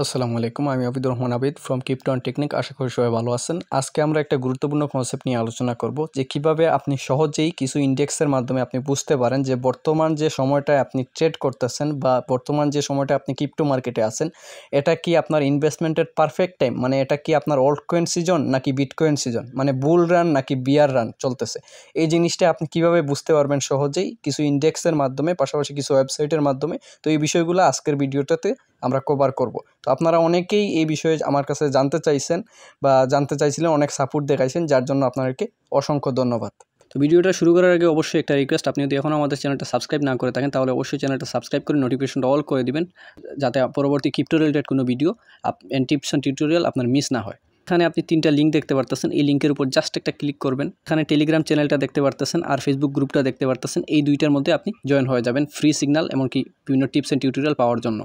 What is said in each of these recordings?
আসসালামু আলাইকুম আমি Abidur Rahman Abid from Kipton Technic আশা করি সবাই ভালো আছেন আজকে আমরা একটা গুরুত্বপূর্ণ কনসেপ্ট নিয়ে আলোচনা করব যে কিভাবে আপনি সহজেই কিছু ইন্ডেক্সের মাধ্যমে আপনি বুঝতে পারেন যে বর্তমান যে সময়টায় আপনি ট্রেড করতেছেন বা বর্তমান যে সময়টা আপনি কিপটো মার্কেটে আছেন এটা কি আপনার ইনভেস্টমেন্টের পারফেক্ট টাইম মানে এটা কি আপনার ওল্ড কয়েন সিজন নাকি বিটকয়েন সিজন মানে বুল রান নাকি বিয়ার রান চলতেছে এই জিনিসটা আপনি কিভাবে বুঝতে পারবেন সহজেই কিছু ইন্ডেক্সের মাধ্যমে পাশাপাশি কিছু ওয়েবসাইটের মাধ্যমে তো এই বিষয়গুলো আজকের ভিডিওটাতে আমরা কভার করব তো আপনারা অনেকেই এই বিষয়ে আমার কাছে জানতে চাইছেন বা জানতে চাইছিলেন অনেক সাপোর্ট দেখাইছেন যার জন্য আপনাদেরকে অসংখ্য ধন্যবাদ তো ভিডিওটা শুরু করার আগে অবশ্যই একটা রিকোয়েস্ট আপনি যদি এখনও আমাদের চ্যানেলটা সাবস্ক্রাইব না করে থাকেন তাহলে অবশ্যই চ্যানেলটা সাবস্ক্রাইব করে নোটিফিকেশনটা অল করে দিবেন যাতে পরবর্তী ক্রিপ্টো রিলেটেড কোনো video and tips and tutorial আপনার মিস না হয় এখানে আপনি তিনটা লিঙ্ক দেখতে পারতেছেন এই লিঙ্কের উপর জাস্ট একটা ক্লিক করবেন এখানে টেলিগ্রাম চ্যানেলটা দেখতে পারতেছেন আর ফেসবুক গ্রুপটা দেখতে পারতেছেন এই দুইটার মধ্যে আপনি জয়েন হয়ে যাবেন ফ্রি সিগনাল এমনকি বিভিন্ন টিপস অ্যান্ড টিউটোরিয়াল পাওয়ার জন্য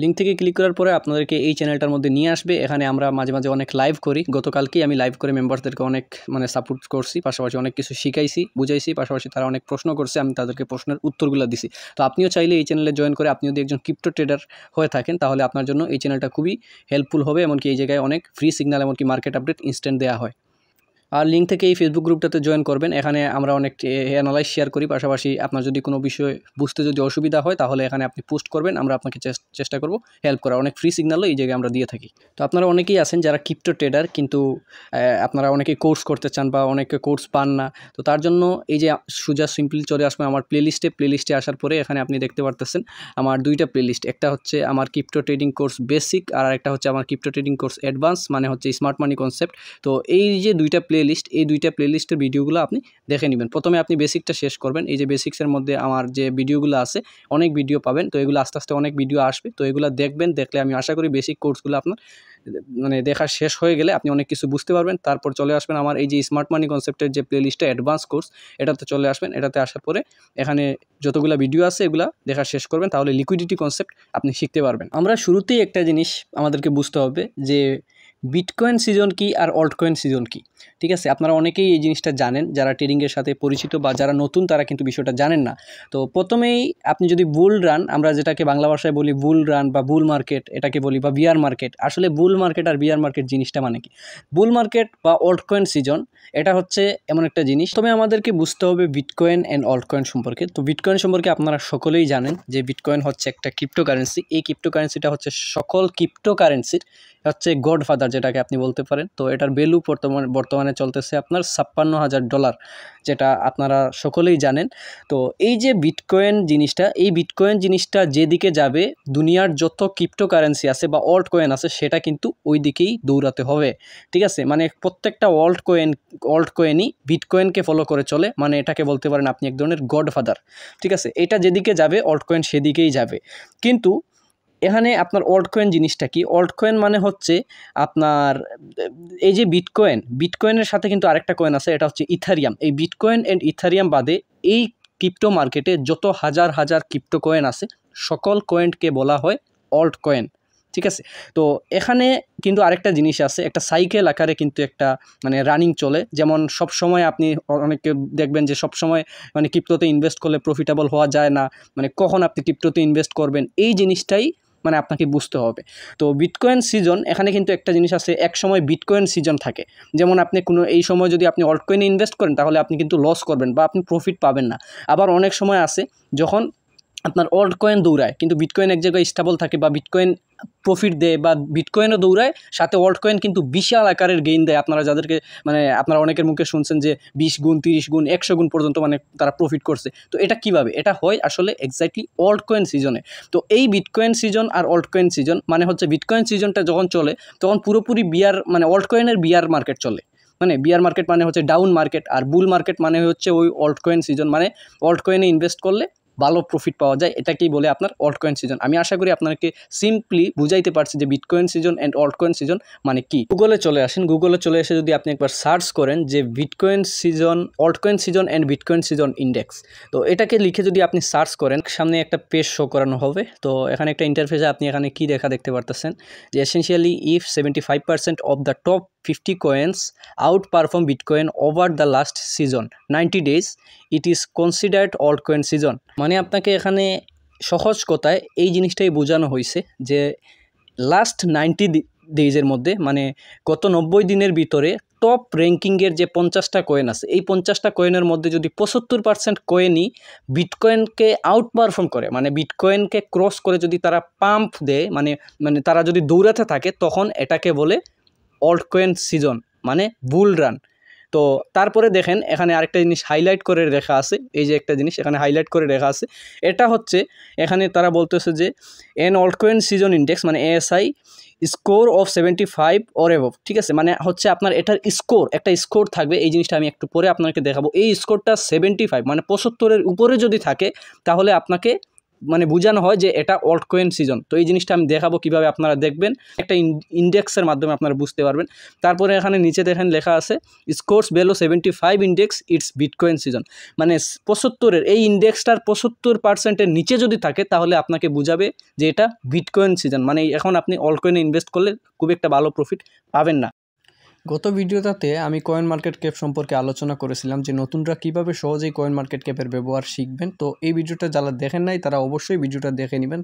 লিঙ্ক থেকে ক্লিক করার পরে আপনাদেরকে এই চ্যানেলটার মধ্যে নিয়ে আসবে এখানে আমরা মাঝে মাঝে অনেক লাইভ করি গতকালকেই আমি লাইভ করে মেম্বারদেরকে অনেক মানে সাপোর্ট করছি পাশাপাশি অনেক কিছু শিখাইছি বুঝাইছি পাশাপাশি তারা অনেক প্রশ্ন করছে আমি তাদেরকে প্রশ্নের উত্তরগুলো দিছি তো আপনিও চাইলে এই চ্যানেলে জয়েন করে আপনি যদি একজন ক্রিপ্টো ট্রেডার হয়ে থাকেন তাহলে আপনার জন্য এই চ্যানেলটা খুবই হেল্পফুল হবে এমনকি এই জায়গায় অনেক ফ্রি সিগনাল এমনকি মার্কেট আপডেট ইনস্ট্যান্ট দেওয়া হয় আর লিঙ্ক থেকে এই ফেসবুক গ্রুপটাতে জয়েন করবেন এখানে আমরা অনেক অ্যানালাইজ শেয়ার করি পাশাপাশি আপনার যদি কোনো বিষয় বুঝতে যদি অসুবিধা হয় তাহলে এখানে আপনি পোস্ট করবেন আমরা আপনাকে চেষ্টা করব হেল্প করার অনেক ফ্রি সিগনালও এই জায়গায় আমরা দিয়ে থাকি তো আপনারা অনেকেই আছেন যারা ক্রিপ্টো ট্রেডার কিন্তু আপনারা অনেকে কোর্স করতে চান বা অনেকে কোর্স পান না তো তার জন্য এই যে সুজা সিম্পল চলে আসবে আমার প্লেলিস্টে প্লেলিস্টে আসার পরে এখানে আপনি দেখতে পারতেছেন আমার দুইটা প্লেলিস্ট একটা হচ্ছে আমার ক্রিপ্টো ট্রেডিং কোর্স বেসিক আর একটা হচ্ছে আমার ক্রিপ্টো ট্রেডিং কোর্স অ্যাডভান্স মানে হচ্ছে স্মার্ট মানি কনসেপ্ট তো এই যে দুইটা প্লে প্লেলিস্ট এই দুইটা প্লেলিস্টের ভিডিওগুলো আপনি দেখে নেবেন প্রথমে আপনি বেসিকটা শেষ করবেন এই যে বেসিক্সের মধ্যে আমার যে ভিডিওগুলো আছে অনেক ভিডিও পাবেন তো এগুলো আস্তে আস্তে অনেক ভিডিও আসবে তো এগুলো দেখবেন দেখলে আমি আশা করি বেসিক কোর্সগুলো আপনার মানে দেখা শেষ হয়ে গেলে আপনি অনেক কিছু বুঝতে পারবেন তারপর চলে আসবেন আমার এই যে স্মার্ট মানি কনসেপ্টের যে প্লেলিস্টটা অ্যাডভান্স কোর্স এটাতে চলে আসবেন এটাতে আসার পরে এখানে যতগুলো ভিডিও আছে এগুলা দেখা শেষ করবেন তাহলে লিকুইডিটি কনসেপ্ট আপনি শিখতে পারবেন আমরা শুরুতেই একটা জিনিস আমাদেরকে বুঝতে হবে যে বিটকয়েন সিজন কি আর অল্টকয়েন সিজন কি ঠিক আছে আপনারা অনেকেই এই জিনিসটা জানেন যারা ট্রেডিংয়ের সাথে পরিচিত বা যারা নতুন তারা কিন্তু বিষয়টা জানেন না তো প্রথমেই আপনি যদি বুল রান আমরা যেটাকে বাংলা ভাষায় বলি বুল রান বা বুল মার্কেট এটাকে বলি বা বিয়ার মার্কেট আসলে বুল মার্কেট আর বিয়ার মার্কেট জিনিসটা মানে কি বুল মার্কেট বা অল্টকয়েন সিজন এটা হচ্ছে এমন একটা জিনিস তবে আমাদেরকে বুঝতে হবে বিটকয়েন অ্যান্ড অল্টকয়েন সম্পর্কে তো বিটকয়েন সম্পর্কে আপনারা সকলেই জানেন যে বিটকয়েন হচ্ছে একটা ক্রিপ্টোকারেন্সি এই ক্রিপ্টোকারেন্সিটা হচ্ছে সকল ক্রিপ্টোকারেন্সির হচ্ছে গডফাদার যেটাকে আপনি বলতে পারেন তো এটার ভ্যালু বর্তমানে বর্তমানে চলতেছে আপনার ছাপ্পান্ন হাজার ডলার যেটা আপনারা সকলেই জানেন তো এই যে বিটকয়েন জিনিসটা এই বিটকয়েন জিনিসটা যেদিকে যাবে দুনিয়ার যত ক্রিপ্টো কারেন্সি আছে বা অল্ট কয়েন আছে সেটা কিন্তু ওই দিকেই দৌড়াতে হবে ঠিক আছে মানে প্রত্যেকটা অল্ট কয়েন অল্ট কয়েনই বিটকয়েনকে ফলো করে চলে মানে এটাকে বলতে পারেন আপনি এক ধরনের গডফাদার ঠিক আছে এটা যেদিকে যাবে অল্ট কয়েন সেদিকেই যাবে কিন্তু এখানে আপনার অল্টকয়েন জিনিসটা কি অল্টকয়েন মানে হচ্ছে আপনার এই যে বিটকয়েন বিটকয়েনের সাথে কিন্তু আরেকটা কয়েন আছে এটা হচ্ছে ইথারিয়াম এই বিটকয়েন অ্যান্ড ইথারিয়াম বাদে এই ক্রিপ্টো মার্কেটে যত হাজার হাজার ক্রিপ্টো কয়েন আছে সকল কয়েনকে বলা হয় অল্ট কয়েন ঠিক আছে তো এখানে কিন্তু আরেকটা জিনিস আছে একটা সাইকেল আকারে কিন্তু একটা মানে রানিং চলে যেমন সব সময় আপনি অনেকে দেখবেন যে সব সময় মানে ক্রিপ্টোতে ইনভেস্ট করলে প্রফিটেবল হওয়া যায় না মানে কখন আপনি ক্রিপ্টোতে ইনভেস্ট করবেন এই জিনিসটাই মানে আপনাকে বুঝতে হবে তো বিটকয়েন সিজন এখানে কিন্তু একটা জিনিস আছে এক সময় বিটকয়েন সিজন থাকে যেমন আপনি কোনো এই সময় যদি আপনি অল্টকয়েনে ইনভেস্ট করেন তাহলে আপনি কিন্তু লস করবেন বা আপনি প্রফিট পাবেন না আবার অনেক সময় আছে যখন আপনার অল্ড কয়েন দৌড়ায় কিন্তু বিটকয়েন এক জায়গায় স্টেবল থাকে বা বিটকয়েন প্রফিট দেয় বা বিটকয়েনও দৌড়ায় সাথে অল্ড কয়েন কিন্তু বিশাল আকারের গেইন দেয় আপনারা যাদেরকে মানে আপনারা অনেকের মুখে শুনছেন যে বিশ গুণ তিরিশ গুণ একশো গুণ পর্যন্ত মানে তারা প্রফিট করছে তো এটা কিভাবে এটা হয় আসলে এক্স্যাক্টলি অল্ড কয়েন সিজনে তো এই বিটকয়েন সিজন আর অল্ড কয়েন সিজন মানে হচ্ছে বিটকয়েন সিজনটা যখন চলে তখন পুরোপুরি বিয়ার মানে অল্ড কয়েনের বিয়ার মার্কেট চলে মানে বিয়ার মার্কেট মানে হচ্ছে ডাউন মার্কেট আর বুল মার্কেট মানে হচ্ছে ওই অল্ড কয়েন সিজন মানে অল্ড কয়েনে ইনভেস্ট করলে ভালো প্রফিট পাওয়া যায় এটাকেই বলে আপনার অল্টকয়েন সিজন আমি আশা করি আপনাকে সিম্পলি বুঝাইতে পারছি যে bitcoin season and altcoin season মানে কি গুগলে চলে আসেন গুগলে চলে এসে যদি আপনি একবার সার্চ করেন যে bitcoin season altcoin season and bitcoin season index তো এটাকে লিখে যদি আপনি সার্চ করেন সামনে একটা পেজ শো করানো হবে তো এখানে একটা ইন্টারফেসে আপনি এখানে কি দেখা দেখতে পারতেছেন যে essentially if seventy five percent of the top 50 coins outperform bitcoin over the last season 90 days it is considered altcoin season মানে আপনাকে এখানে সহজ কথায় এই জিনিসটাই বোঝানো হয়েছে যে লাস্ট নাইনটি ডেইজের মধ্যে মানে গত নব্বই দিনের ভিতরে টপ র্যাঙ্কিংয়ের যে পঞ্চাশটা কয়েন আছে এই পঞ্চাশটা কয়েনের মধ্যে যদি পঁচাত্তর পার্সেন্ট কয়েনই বিটকয়েনকে আউট পারফর্ম করে মানে বিটকয়েনকে ক্রস করে যদি তারা পাম্প দেয় মানে মানে তারা যদি দৌড়াতে থাকে তখন এটাকে বলে কোয়েন সিজন মানে বুল রান তো তারপরে দেখেন এখানে আরেকটা জিনিস হাইলাইট করে রেখা আছে এই যে একটা জিনিস এখানে হাইলাইট করে রেখা আছে এটা হচ্ছে এখানে তারা বলতেছে যে এন অল্টকয়েন সিজন ইন্ডেক্স মানে ASI score of seventy five or above ঠিক আছে মানে হচ্ছে আপনার এটার স্কোর একটা স্কোর থাকবে এই জিনিসটা আমি একটু পরে আপনাকে দেখাবো এই স্কোরটা সেভেন্টি ফাইভ মানে পঁচাত্তরের উপরে যদি থাকে তাহলে আপনাকে মানে বোঝানো হয় যে এটা অল্ট কয়েন সিজন তো এই জিনিসটা আমি দেখাবো কিভাবে আপনারা দেখবেন একটা ইন্ডেক্সের মাধ্যমে আপনারা বুঝতে পারবেন তারপরে এখানে নিচে দেখেন লেখা আছে scores below seventy five index it's bitcoin season মানে পঁচাত্তরের এই ইন্ডেক্সটার পঁচাত্তর পার্সেন্টের নিচে যদি থাকে তাহলে আপনাকে বুঝাবে যে এটা বিটকয়েন সিজন মানে এখন আপনি অল্ট কয়েনে ইনভেস্ট করলে খুব একটা ভালো প্রফিট পাবেন না গত ভিডিওটাতে আমি কয়েন মার্কেট ক্যাপ সম্পর্কে আলোচনা করেছিলাম যে নতুনরা কিভাবে সহজেই কয়েন মার্কেট ক্যাপের ব্যবহার শিখবেন তো এই ভিডিওটা যারা দেখেন নাই তারা অবশ্যই ভিডিওটা দেখে নেবেন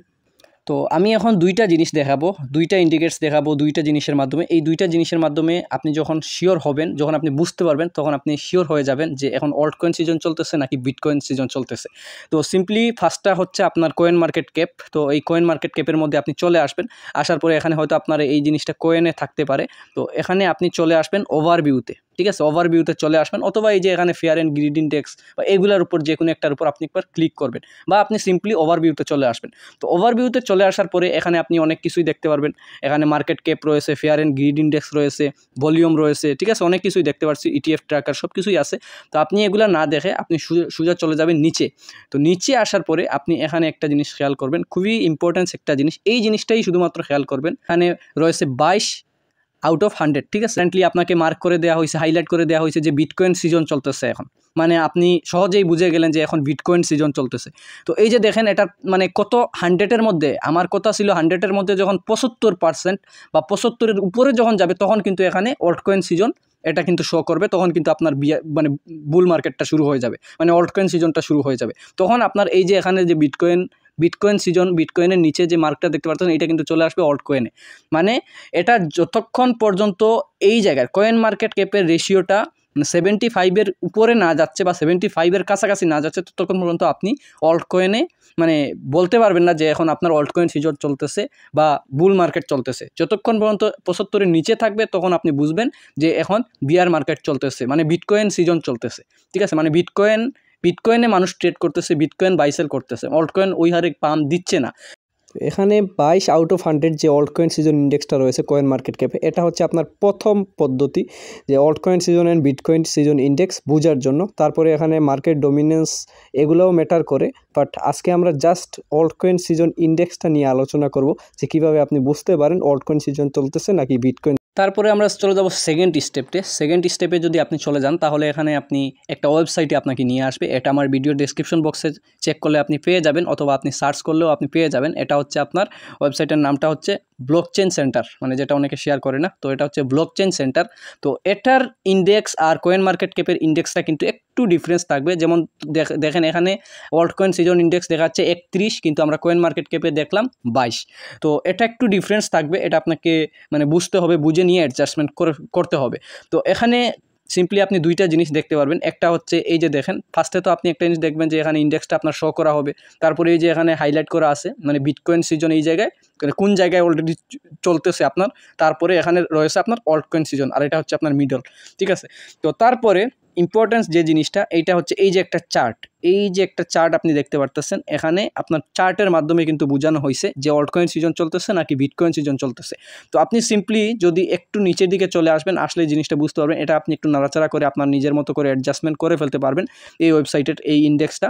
তো আমি এখন দুইটা জিনিস দেখাবো দুইটা ইন্ডিকেটস দেখাবো দুইটা জিনিসের মাধ্যমে এই দুইটা জিনিসের মাধ্যমে আপনি যখন শিওর হবেন যখন আপনি বুঝতে পারবেন তখন আপনি শিওর হয়ে যাবেন যে এখন অল্ট কয়েন সিজন চলতেছে নাকি বিটকয়েন সিজন চলতেছে তো সিম্পলি ফার্স্টটা হচ্ছে আপনার কয়েন মার্কেট ক্যাপ তো এই কয়েন মার্কেট ক্যাপের মধ্যে আপনি চলে আসবেন আসার পরে এখানে হয়তো আপনার এই জিনিসটা কয়েনে থাকতে পারে তো এখানে আপনি চলে আসবেন ওভারভিউতে ঠিক আছে ওভারভিউতে চলে আসবেন অথবা এই যে এখানে ফেয়ার অ্যান্ড গ্রিড ইন্ডেক্স বা এগুলোর উপর যে কোনো একটার উপর আপনি একবার ক্লিক করবেন বা আপনি সিম্পলি ওভারভিউতে চলে আসবেন তো ওভারভিউতে চলে আসার পরে এখানে আপনি অনেক কিছুই দেখতে পারবেন এখানে মার্কেট ক্যাপ রয়েছে ফেয়ার অ্যান্ড গ্রিড ইন্ডেক্স রয়েছে ভলিউম রয়েছে ঠিক আছে অনেক কিছুই দেখতে পাচ্ছি ইটিএফ e ট্র্যাকার সব কিছুই আছে তো আপনি এগুলো না দেখে আপনি সোজা চলে যাবেন নিচে তো নিচে আসার পরে আপনি এখানে একটা জিনিস খেয়াল করবেন খুবই ইম্পর্টেন্স একটা জিনিস এই জিনিসটাই শুধুমাত্র খেয়াল করবেন এখানে রয়েছে বাইশ আউট অফ হান্ড্রেড ঠিক আছে রেন্টলি আপনাকে মার্ক করে দেওয়া হয়েছে হাইলাইট করে দেওয়া হয়েছে যে বিটকয়েন সিজন চলতেছে এখন মানে আপনি সহজেই বুঝে গেলেন যে এখন বিটকয়েন সিজন চলতেছে তো এই যে দেখেন এটা মানে কত হান্ড্রেডের মধ্যে আমার কথা ছিল হান্ড্রেডের মধ্যে যখন পঁচাত্তর পার্সেন্ট বা পঁচাত্তরের উপরে যখন যাবে তখন কিন্তু এখানে অল্টকয়েন সিজন এটা কিন্তু শো করবে তখন কিন্তু আপনার বিয়া মানে বুল মার্কেটটা শুরু হয়ে যাবে মানে অল্টকয়েন সিজনটা শুরু হয়ে যাবে তখন আপনার এই যে এখানে যে বিটকয়েন বিটকয়েন সিজন বিটকয়েনের নিচে যে মার্কটা দেখতে পাচ্ছেন এটা কিন্তু চলে আসবে অল্ট কয়েনে মানে এটা যতক্ষণ পর্যন্ত এই জায়গার কয়েন মার্কেট ক্যাপের রেশিওটা সেভেন্টি ফাইভের উপরে না যাচ্ছে বা সেভেন্টি ফাইভের কাছাকাছি না যাচ্ছে ততক্ষণ পর্যন্ত আপনি অল্ট কয়েনে মানে বলতে পারবেন না যে এখন আপনার অল্ট কয়েন সিজন চলতেছে বা বুল মার্কেট চলতেছে যতক্ষণ পর্যন্ত পঁচাত্তরের নিচে থাকবে তখন আপনি বুঝবেন যে এখন বিয়ার মার্কেট চলতেছে মানে বিটকয়েন সিজন চলতেছে ঠিক আছে মানে বিটকয়েন বিটকয়েনে মানুষ ট্রেড করতেছে বিটকয়েন বাইসেল করতেছে অল্টকয়েন ওই হারে পাম দিচ্ছে না এখানে বাইশ আউট অফ হান্ড্রেড যে অল্টকয়েন সিজন ইন্ডেক্সটা রয়েছে কয়েন মার্কেট ক্যাপে এটা হচ্ছে আপনার প্রথম পদ্ধতি যে altcoin season and bitcoin season index বোঝার জন্য তারপরে এখানে মার্কেট ডোমিনেন্স এগুলোও ম্যাটার করে বাট আজকে আমরা জাস্ট অল্টকয়েন সিজন ইন্ডেক্সটা নিয়ে আলোচনা করব যে কিভাবে আপনি বুঝতে পারেন অল্টকয়েন সিজন চলতেছে নাকি বিটকয়েন তারপরে আমরা চলে যাব সেকেন্ড স্টেপে সেকেন্ড স্টেপে যদি আপনি চলে যান তাহলে এখানে আপনি একটা ওয়েবসাইটে আপনাকে নিয়ে আসবে এটা আমার ভিডিও ডিসক্রিপশন বক্সে চেক করলে আপনি পেয়ে যাবেন অথবা আপনি সার্চ করলেও আপনি পেয়ে যাবেন এটা হচ্ছে আপনার ওয়েবসাইটের নামটা হচ্ছে ব্লকচেন সেন্টার মানে যেটা অনেকে শেয়ার করে না তো এটা হচ্ছে চেন সেন্টার তো এটার ইন্ডেক্স আর কোয়েন মার্কেট ক্যাপের ইন্ডেক্সটা কিন্তু এক একটু ডিফারেন্স থাকবে যেমন দেখেন এখানে ওয়ার্ল্ড কয়েন সিজন ইন্ডেক্স দেখাচ্ছে একত্রিশ কিন্তু আমরা কয়েন মার্কেট ক্যাপে দেখলাম বাইশ তো এটা একটু ডিফারেন্স থাকবে এটা আপনাকে মানে বুঝতে হবে বুঝে নিয়ে অ্যাডজাস্টমেন্ট করতে হবে তো এখানে সিম্পলি আপনি দুইটা জিনিস দেখতে পারবেন একটা হচ্ছে এই যে দেখেন ফার্স্টে তো আপনি একটা জিনিস দেখবেন যে এখানে ইন্ডেক্সটা আপনার শো করা হবে তারপরে এই যে এখানে হাইলাইট করা আছে মানে বিটকয়েন সিজন এই জায়গায় মানে কোন জায়গায় অলরেডি চলতেছে আপনার তারপরে এখানে রয়েছে আপনার অল্ট কয়েন সিজন আর এটা হচ্ছে আপনার মিডল ঠিক আছে তো তারপরে ইম্পর্ট্যান্স যে জিনিসটা এইটা হচ্ছে এই যে একটা চার্ট এই যে একটা চার্ট আপনি দেখতে পারতেছেন এখানে আপনার চার্টের মাধ্যমে কিন্তু বোঝানো হয়েছে যে অল্টকয়েন সিজন চলতেছে নাকি বিটকয়েন সিজন চলতেছে তো আপনি সিম্পলি যদি একটু নিচের দিকে চলে আসবেন আসলে জিনিসটা বুঝতে পারবেন এটা আপনি একটু নাড়াচাড়া করে আপনার নিজের মতো করে অ্যাডজাস্টমেন্ট করে ফেলতে পারবেন এই ওয়েবসাইটের এই ইন্ডেক্সটা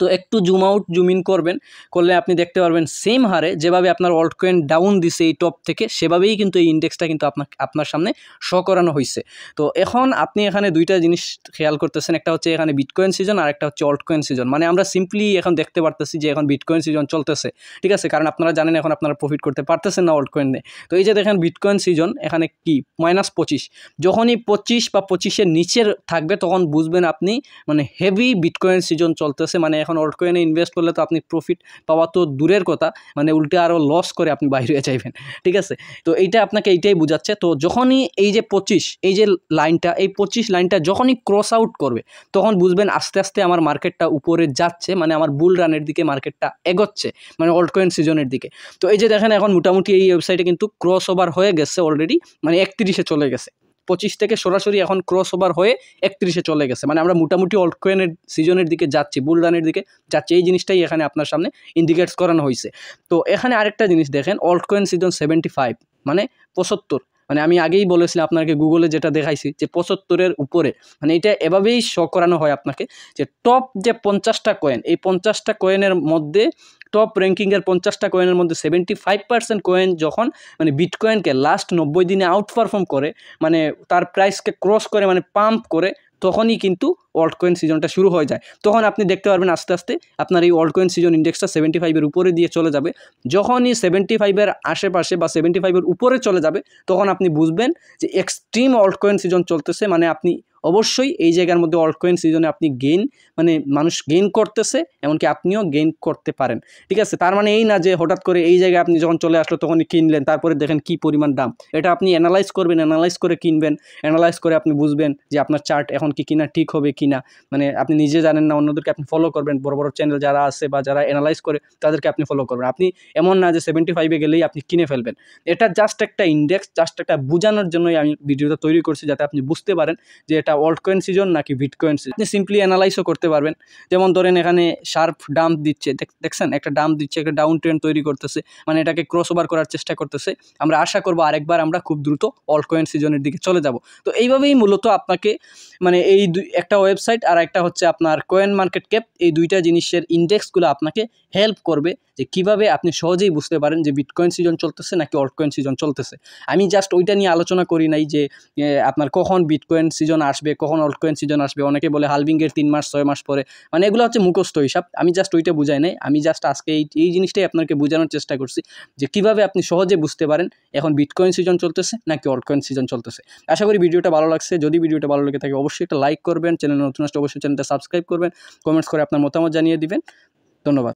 তো একটু জুম আউট জুম ইন করবেন করলে আপনি দেখতে পারবেন সেম হারে যেভাবে আপনার অল্ট কয়েন ডাউন দিছে এই টপ থেকে সেভাবেই কিন্তু এই ইন্ডেক্সটা কিন্তু আপনার আপনার সামনে শ করানো হয়েছে তো এখন আপনি এখানে দুইটা জিনিস খেয়াল করতেছেন একটা হচ্ছে এখানে বিটকয়েন সিজন আর একটা হচ্ছে অল্ট কয়েন সিজন মানে আমরা সিম্পলি এখন দেখতে পারতেছি যে এখন বিটকয়েন সিজন চলতেছে ঠিক আছে কারণ আপনারা জানেন এখন আপনারা প্রফিট করতে পারতেছেন না অল্ট কয়েন নিয়ে তো এই যে দেখেন বিটকয়েন সিজন এখানে কি মাইনাস পঁচিশ যখনই পঁচিশ বা পঁচিশের নিচের থাকবে তখন বুঝবেন আপনি মানে হেভি বিটকয়েন সিজন চলতেছে মানে এখন অল্টকয়েনে ইনভেস্ট করলে তো আপনি প্রফিট পাওয়া তো দূরের কথা মানে উল্টে আরও লস করে আপনি বাইরে চাইবেন ঠিক আছে তো এইটা আপনাকে এইটাই বোঝাচ্ছে তো যখনই এই যে পঁচিশ এই যে লাইনটা এই পঁচিশ লাইনটা যখনই ক্রস আউট করবে তখন বুঝবেন আস্তে আস্তে আমার মার্কেটটা উপরে যাচ্ছে মানে আমার বুল রানের দিকে মার্কেটটা এগোচ্ছে মানে অল্টকয়েন সিজনের দিকে তো এই যে দেখেন এখন মোটামুটি এই ওয়েবসাইটে কিন্তু ক্রস ওভার হয়ে গেছে অলরেডি মানে একত্রিশে চলে গেছে পঁচিশ থেকে সরাসরি এখন ক্রস ওভার হয়ে একত্রিশে চলে গেছে মানে আমরা মোটামুটি অল্টকয়েনের সিজনের দিকে যাচ্ছি বুল রানের দিকে যাচ্ছি এই জিনিসটাই এখানে আপনার সামনে ইন্ডিকেটস করানো হয়েছে তো এখানে আরেকটা জিনিস দেখেন অল্টকয়েন সিজন সেভেন্টি ফাইভ মানে পঁচাত্তর মানে আমি আগেই বলেছিলাম আপনাকে গুগলে যেটা দেখাইছি যে পঁচাত্তরের উপরে মানে এটা এভাবেই শো করানো হয় আপনাকে যে টপ যে পঞ্চাশটা কয়েন এই পঞ্চাশটা কয়েনের মধ্যে টপ র্যাঙ্কিংয়ের পঞ্চাশটা কয়েনের মধ্যে সেভেন্টি ফাইভ পার্সেন্ট কয়েন যখন মানে বিটকয়েনকে লাস্ট নব্বই দিনে আউট পারফর্ম করে মানে তার প্রাইসকে ক্রস করে মানে পাম্প করে তখনই কিন্তু অল্ট কয়েন সিজনটা শুরু হয়ে যায় তখন আপনি দেখতে পারবেন আস্তে আস্তে আপনার এই অল্ট কয়েন সিজন ইন্ডেক্সটা সেভেন্টি ফাইভের উপরে দিয়ে চলে যাবে যখনই সেভেন্টি ফাইভের আশেপাশে বা সেভেন্টি ফাইভের উপরে চলে যাবে তখন আপনি বুঝবেন যে এক্সট্রিম অল্ট কয়েন সিজন চলতেছে মানে আপনি অবশ্যই এই জায়গার মধ্যে অল্টকয়েন সিজনে আপনি গেইন মানে মানুষ গেইন করতেছে এমনকি আপনিও গেইন করতে পারেন ঠিক আছে তার মানে এই না যে হঠাৎ করে এই জায়গায় আপনি যখন চলে আসলো তখনই কিনলেন তারপরে দেখেন কি পরিমাণ দাম এটা আপনি অ্যানালাইজ করবেন অ্যানালাইজ করে কিনবেন অ্যানালাইজ করে আপনি বুঝবেন যে আপনার চার্ট এখন কি কিনা ঠিক হবে কি না মানে আপনি নিজে জানেন না অন্যদেরকে আপনি ফলো করবেন বড় বড় চ্যানেল যারা আছে বা যারা অ্যানালাইজ করে তাদেরকে আপনি ফলো করবেন আপনি এমন না যে সেভেন্টি ফাইভে গেলেই আপনি কিনে ফেলবেন এটা জাস্ট একটা ইন্ডেক্স জাস্ট একটা বোঝানোর জন্যই আমি ভিডিওটা তৈরি করছি যাতে আপনি বুঝতে পারেন যে এটা ওল্ড কয়েন সিজন নাকি ভিট কয়েন সিজন সিম্পলি অ্যানালাইসও করতে পারবেন যেমন ধরেন এখানে শার্প ডাম্প দিচ্ছে দেখছেন একটা ডাম্প দিচ্ছে একটা ডাউন ট্রেন তৈরি করতেছে মানে এটাকে ক্রস ওভার করার চেষ্টা করতেছে আমরা আশা করবো আরেকবার আমরা খুব দ্রুত অল্ড কয়েন সিজনের দিকে চলে যাব তো এইভাবেই মূলত আপনাকে মানে এই একটা ওয়েবসাইট আর একটা হচ্ছে আপনার কয়েন মার্কেট ক্যাপ এই দুইটা জিনিসের ইন্ডেক্সগুলো আপনাকে হেল্প করবে যে কিভাবে আপনি সহজেই বুঝতে পারেন যে বিটকয়েন সিজন চলতেছে নাকি অল্টকয়েন সিজন চলতেছে আমি জাস্ট ওইটা নিয়ে আলোচনা করি নাই যে আপনার কখন বিটকয়েন সিজন আসবে কখন অল্টকয়েন সিজন আসবে অনেকে বলে হালভিংয়ের তিন মাস ছয় মাস পরে মানে এগুলো হচ্ছে মুখস্থ হিসাব আমি জাস্ট ওইটা বুঝাই নাই আমি জাস্ট আজকে এই এই জিনিসটাই আপনাকে বোঝানোর চেষ্টা করছি যে কিভাবে আপনি সহজে বুঝতে পারেন এখন বিটকয়েন সিজন চলতেছে নাকি অল্টকয়েন সিজন চলতেছে আশা করি ভিডিওটা ভালো লাগছে যদি ভিডিওটা ভালো লেগে থাকে অবশ্যই একটা লাইক করবেন চ্যানেল নতুন আসলে অবশ্যই চ্যানেলটা সাবস্ক্রাইব করবেন কমেন্টস করে আপনার মতামত জানিয়ে দিবেন ধন্যবাদ